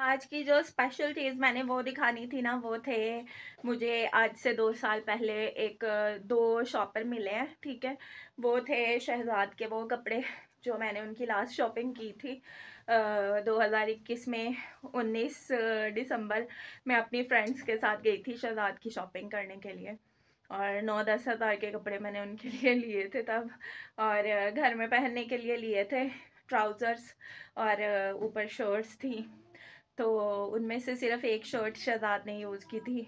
आज की जो स्पेशल चीज़ मैंने वो दिखानी थी ना वो थे मुझे आज से दो साल पहले एक दो शॉपर मिले हैं ठीक है वो थे शहजाद के वो कपड़े जो मैंने उनकी लास्ट शॉपिंग की थी आ, 2021 में 19 दिसंबर मैं अपनी फ्रेंड्स के साथ गई थी शहजाद की शॉपिंग करने के लिए और नौ दस हज़ार के कपड़े मैंने उनके लिए लिए थे तब और घर में पहनने के लिए लिए थे ट्राउज़र्स और ऊपर शर्ट्स थी तो उनमें से सिर्फ एक शर्ट शहजाद ने यूज़ की थी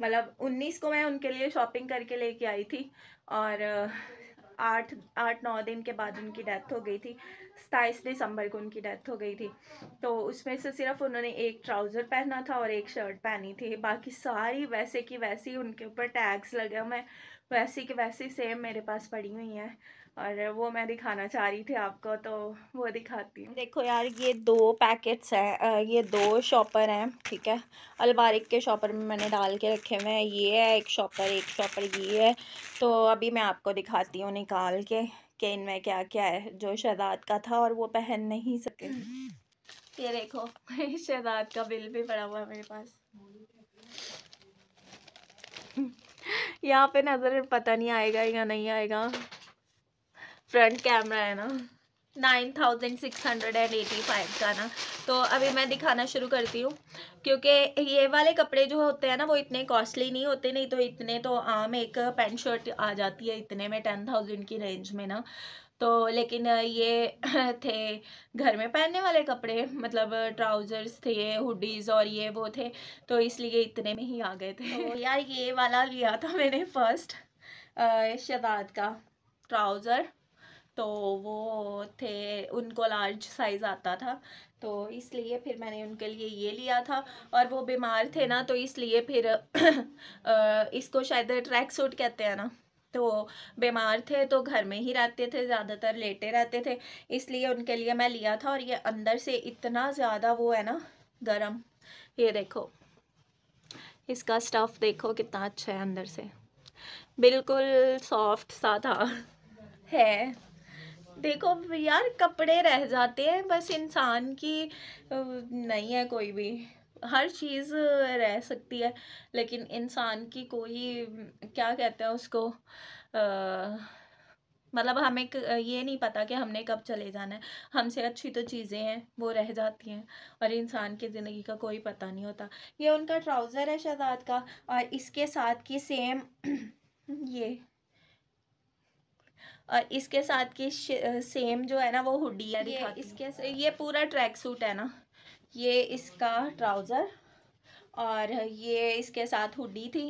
मतलब उन्नीस को मैं उनके लिए शॉपिंग करके लेके आई थी और आठ आठ नौ दिन के बाद उनकी डेथ हो गई थी सताईस दिसंबर को उनकी डेथ हो गई थी तो उसमें से सिर्फ उन्होंने एक ट्राउज़र पहना था और एक शर्ट पहनी थी बाकी सारी वैसे की वैसी उनके ऊपर टैग्स लगे हुए हैं वैसी की वैसी सेम मेरे पास पड़ी हुई हैं और वो मैं दिखाना चाह रही थी आपको तो वो दिखाती हूँ देखो यार ये दो पैकेट्स हैं ये दो शॉपर हैं ठीक है अलबारिक के शॉपर में मैंने डाल के रखे हुए हैं ये है एक शॉपर एक शॉपर ये है तो अभी मैं आपको दिखाती हूँ निकाल के कि इनमें क्या क्या है जो शहजाद का था और वो पहन नहीं सके ये देखो शहजाद का बिल भी पड़ा हुआ है मेरे पास यहाँ पे नज़र पता नहीं आएगा या नहीं आएगा फ्रंट कैमरा है ना nine thousand six hundred and eighty five का ना तो अभी मैं दिखाना शुरू करती हूँ क्योंकि ये वाले कपड़े जो होते हैं ना वो इतने कॉस्टली नहीं होते नहीं तो इतने तो आम एक पैंट शर्ट आ जाती है इतने में टेन थाउजेंड की रेंज में ना तो लेकिन ये थे घर में पहनने वाले कपड़े मतलब ट्राउज़र्स थे हुडीज़ और ये वो थे तो इसलिए इतने में ही आ गए थे तो यार ये वाला लिया था मैंने फर्स्ट शदाद का ट्राउज़र तो वो थे उनको लार्ज साइज़ आता था तो इसलिए फिर मैंने उनके लिए ये लिया था और वो बीमार थे ना तो इसलिए फिर इसको शायद ट्रैक सूट कहते हैं ना तो बीमार थे तो घर में ही रहते थे ज़्यादातर लेटे रहते थे इसलिए उनके लिए मैं लिया था और ये अंदर से इतना ज़्यादा वो है ना गर्म ये देखो इसका स्टफ़ देखो कितना अच्छा है अंदर से बिल्कुल सॉफ्ट सा था है देखो यार कपड़े रह जाते हैं बस इंसान की नहीं है कोई भी हर चीज़ रह सकती है लेकिन इंसान की कोई क्या कहते हैं उसको मतलब हमें ये नहीं पता कि हमने कब चले जाना है हमसे अच्छी तो चीज़ें हैं वो रह जाती हैं और इंसान की ज़िंदगी का कोई पता नहीं होता ये उनका ट्राउज़र है शहजाद का और इसके साथ की सेम ये और इसके साथ की सेम जो है ना वो हुडी है ये इसके ये पूरा ट्रैक सूट है ना ये इसका ट्राउज़र और ये इसके साथ हुडी थी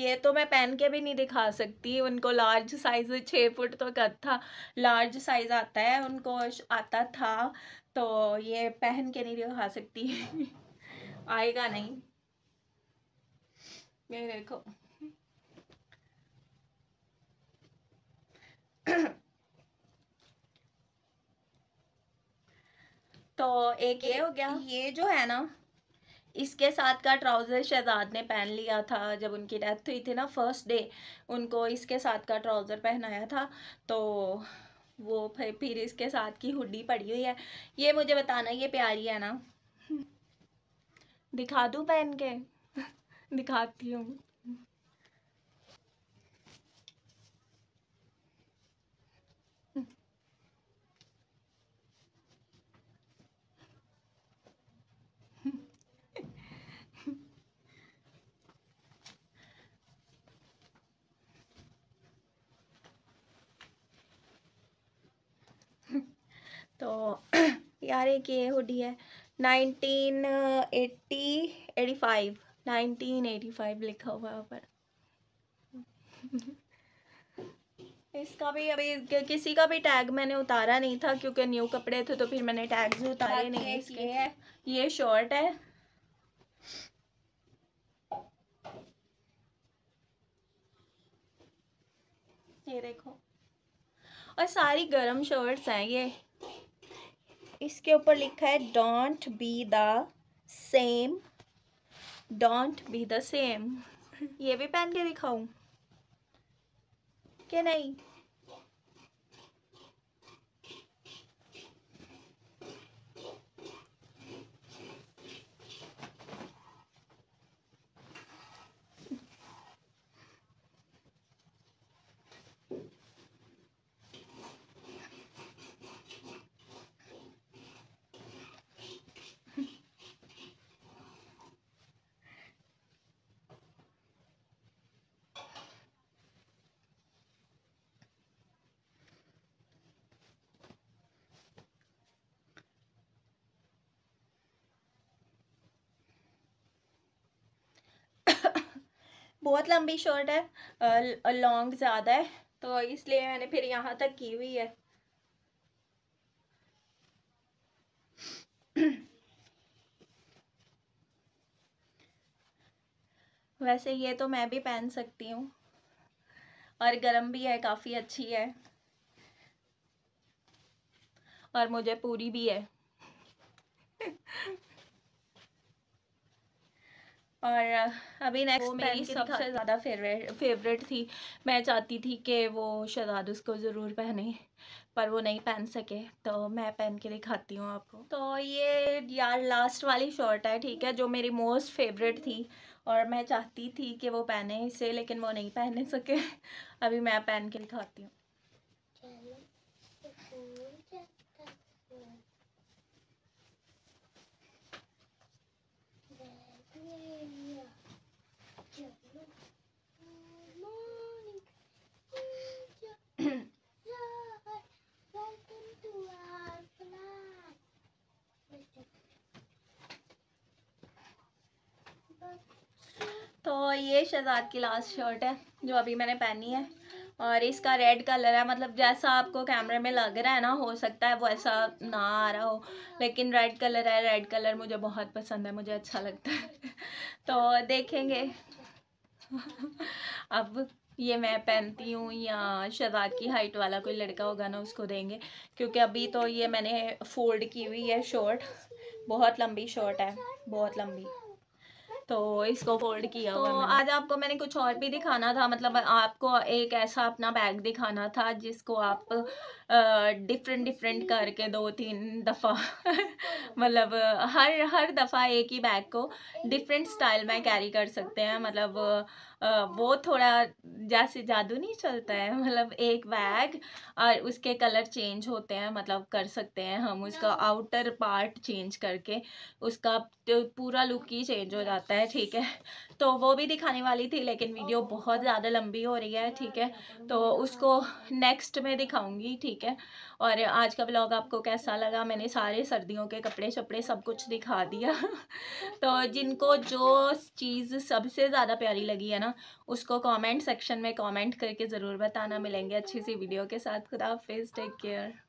ये तो मैं पहन के भी नहीं दिखा सकती उनको लार्ज साइज़ छः फुट तो कद था लार्ज साइज़ आता है उनको आता था तो ये पहन के नहीं दिखा सकती आएगा नहीं मेरे देखो तो एक ये हो गया ये जो है ना इसके साथ का ट्राउज़र शहजाद ने पहन लिया था जब उनकी डेथ हुई थी ना फर्स्ट डे उनको इसके साथ का ट्राउज़र पहनाया था तो वो फिर फिर इसके साथ की हुडी पड़ी हुई है ये मुझे बताना ये प्यारी है ना दिखा दूँ पहन के दिखाती हूँ तो यार एक ये हुडी है नाइनटीन एट्टी एटी फाइव 1985 लिखा हुआ है ऊपर इसका भी अभी किसी का भी टैग मैंने उतारा नहीं था क्योंकि न्यू कपड़े थे तो फिर मैंने टैग्स उतारे नहीं इसके ये, ये शॉर्ट है ये देखो और सारी गर्म शर्ट्स हैं ये इसके ऊपर लिखा है don't be the same don't be the same ये भी पहन के दिखाऊं के नहीं बहुत लंबी शर्ट है लॉन्ग ज़्यादा है तो इसलिए मैंने फिर यहाँ तक की हुई है वैसे ये तो मैं भी पहन सकती हूँ और गर्म भी है काफ़ी अच्छी है और मुझे पूरी भी है और अभी नेक्स्ट वो मेरी सबसे ज़्यादा फेवरेट फेवरेट थी मैं चाहती थी कि वो शहजाद उसको ज़रूर पहने पर वो नहीं पहन सके तो मैं पहन के दिखाती हूँ आपको तो ये यार लास्ट वाली शॉर्ट है ठीक है जो मेरी मोस्ट फेवरेट थी और मैं चाहती थी कि वो पहने इसे लेकिन वो नहीं पहने सके अभी मैं पहन के दिखाती हूँ तो ये शहजाद की लास्ट शर्ट है जो अभी मैंने पहनी है और इसका रेड कलर है मतलब जैसा आपको कैमरे में लग रहा है ना हो सकता है वैसा ना आ रहा हो लेकिन रेड कलर है रेड कलर मुझे बहुत पसंद है मुझे अच्छा लगता है तो देखेंगे अब ये मैं पहनती हूँ या शहजाद की हाइट वाला कोई लड़का होगा ना उसको देंगे क्योंकि अभी तो ये मैंने फोल्ड की हुई है शॉर्ट बहुत लंबी शॉर्ट है बहुत लंबी तो इसको फोल्ड किया तो हुआ आज आपको मैंने कुछ और भी दिखाना था मतलब आपको एक ऐसा अपना बैग दिखाना था जिसको आप डिफरेंट डिफरेंट करके दो तीन दफ़ा मतलब हर हर दफ़ा एक ही बैग को डिफरेंट स्टाइल में कैरी कर सकते हैं मतलब वो थोड़ा जैसे जादू नहीं चलता है मतलब एक बैग और उसके कलर चेंज होते हैं मतलब कर सकते हैं हम उसका हाँ। आउटर पार्ट चेंज करके उसका तो पूरा लुक ही चेंज हो जाता है ठीक है तो वो भी दिखाने वाली थी लेकिन वीडियो बहुत ज़्यादा लंबी हो रही है ठीक है तो उसको नेक्स्ट में दिखाऊंगी ठीक है और आज का ब्लॉग आपको कैसा लगा मैंने सारे सर्दियों के कपड़े शपड़े सब कुछ दिखा दिया तो जिनको जो चीज़ सबसे ज़्यादा प्यारी लगी है ना करना उसको कमेंट सेक्शन में कमेंट करके ज़रूर बताना मिलेंगे अच्छी सी वीडियो के साथ खुदा फेस टेक केयर